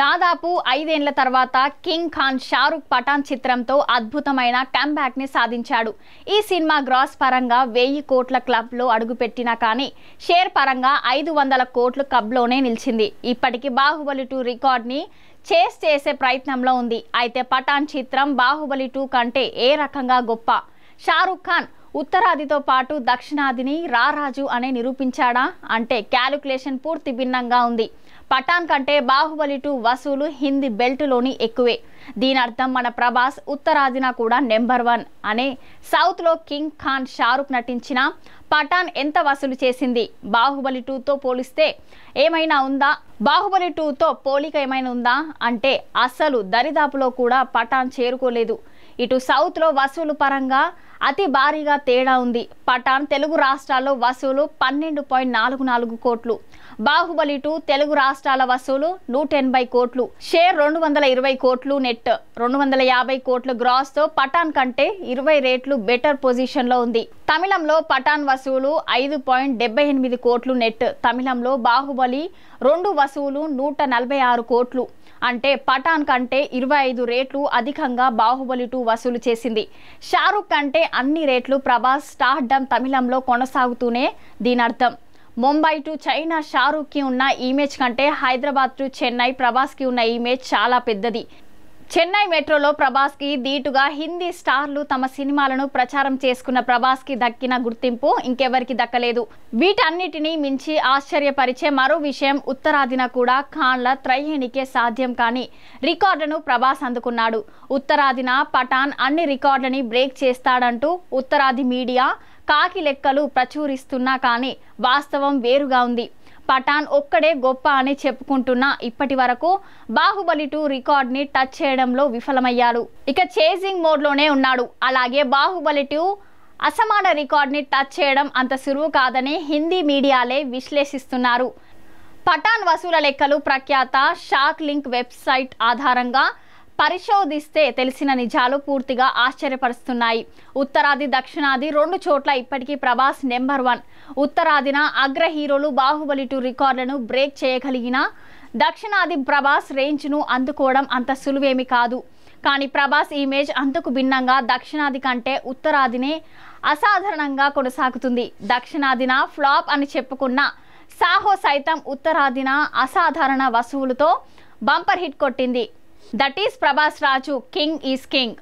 దాదాపు ఐదేండ్ల తర్వాత కింగ్ ఖాన్ షారుఖ్ పఠాన్ చిత్రంతో అద్భుతమైన కంబ్యాక్ ని సాధించాడు ఈ సినిమా గ్రాస్ పరంగా వెయ్యి కోట్ల క్లబ్లో అడుగుపెట్టినా కానీ షేర్ పరంగా ఐదు వందల కోట్లు క్లబ్లోనే నిలిచింది ఇప్పటికి బాహుబలి టూ రికార్డ్ని చేస్ చేసే ప్రయత్నంలో ఉంది అయితే పఠాన్ చిత్రం బాహుబలి టూ కంటే ఏ రకంగా గొప్ప షారుఖ్ ఖాన్ ఉత్తరాదితో పాటు దక్షిణాదిని రారాజు అనే నిరూపించాడా అంటే క్యాలిక్యులేషన్ పూర్తి భిన్నంగా ఉంది పఠాన్ కంటే బాహుబలి టూ వసూలు హిందీ బెల్ట్లోని ఎక్కువే దీని అర్థం మన ప్రభాస్ ఉత్తరాదిన కూడా నెంబర్ వన్ అనే సౌత్లో కింగ్ ఖాన్ షారుఖ్ నటించిన పఠాన్ ఎంత వసూలు చేసింది బాహుబలి టూతో పోలిస్తే ఏమైనా ఉందా బాహుబలి టూతో పోలిక ఏమైనా ఉందా అంటే అస్సలు దరిదాపులో కూడా పఠాన్ చేరుకోలేదు ఇటు సౌత్లో వసూలు పరంగా అతి భారీగా తేడా ఉంది పఠాన్ తెలుగు రాష్ట్రాల్లో వసూలు పన్నెండు పాయింట్ నాలుగు నాలుగు కోట్లు బాహుబలి టూ తెలుగు రాష్ట్రాల వసూలు నూట ఎనభై కోట్లు షేర్ రెండు వందల ఇరవై కోట్లు నెట్ రెండు వందల యాభై కోట్ల గ్రాస్తో పఠాన్ కంటే ఇరవై రేట్లు బెటర్ పొజిషన్లో ఉంది తమిళంలో పఠాన్ వసూలు ఐదు పాయింట్ డెబ్బై ఎనిమిది కోట్లు నెట్ తమిళంలో బాహుబలి రెండు వసూలు నూట నలభై ఆరు కోట్లు అంటే పఠాన్ కంటే ఇరవై ఐదు రేట్లు అధికంగా బాహుబలి టూ వసూలు చేసింది షారుఖ్ కంటే అన్ని రేట్లు ప్రభాస్ స్టార్డమ్ తమిళంలో కొనసాగుతూనే దీని అర్థం ముంబై టు చైనా షారూఖ్కి ఉన్న ఇమేజ్ కంటే హైదరాబాద్ టు చెన్నై ప్రభాస్కి ఉన్న ఇమేజ్ చాలా పెద్దది చెన్నై మెట్రోలో ప్రభాస్కి దీటుగా హిందీ స్టార్లు తమ సినిమాలను ప్రచారం చేసుకున్న ప్రభాస్కి దక్కిన గుర్తింపు ఇంకెవరికి దక్కలేదు వీటన్నిటినీ మించి ఆశ్చర్యపరిచే మరో విషయం ఉత్తరాదిన కూడా ఖాన్ల త్రయేణికే సాధ్యం కాని రికార్డును ప్రభాస్ అందుకున్నాడు ఉత్తరాదిన పఠాన్ అన్ని రికార్డుని బ్రేక్ చేస్తాడంటూ ఉత్తరాది మీడియా కాకి లెక్కలు ప్రచురిస్తున్నా కానీ వాస్తవం వేరుగా ఉంది పఠాన్ ఒక్కడే గొప్ప అని చెప్పుకుంటున్న ఇప్పటి వరకు బాహుబలి టూ రికార్డ్ని టచ్ చేయడంలో విఫలమయ్యాడు ఇక చేజింగ్ మోడ్లోనే ఉన్నాడు అలాగే బాహుబలి టూ అసమాన రికార్డ్ని టచ్ చేయడం అంత సులువు కాదని హిందీ మీడియాలే విశ్లేషిస్తున్నారు పఠాన్ వసూల లెక్కలు ప్రఖ్యాత షాక్ లింక్ వెబ్సైట్ ఆధారంగా పరిశోధిస్తే తెలిసిన నిజాలు పూర్తిగా ఆశ్చర్యపరుస్తున్నాయి ఉత్తరాది దక్షిణాది రెండు చోట్ల ఇప్పటికీ ప్రభాస్ నెంబర్ వన్ ఉత్తరాదిన అగ్ర హీరోలు బాహుబలి టూ రికార్డులను బ్రేక్ చేయగలిగిన దక్షిణాది ప్రభాస్ రేంజ్ను అందుకోవడం అంత సులువేమి కాదు కానీ ప్రభాస్ ఇమేజ్ అంతకు భిన్నంగా దక్షిణాది కంటే ఉత్తరాదినే అసాధారణంగా కొనసాగుతుంది దక్షిణాదిన ఫ్లాప్ అని చెప్పుకున్న సాహో సైతం ఉత్తరాదిన అసాధారణ వసువులతో బంపర్ హిట్ కొట్టింది that is Prabhas Raju king is king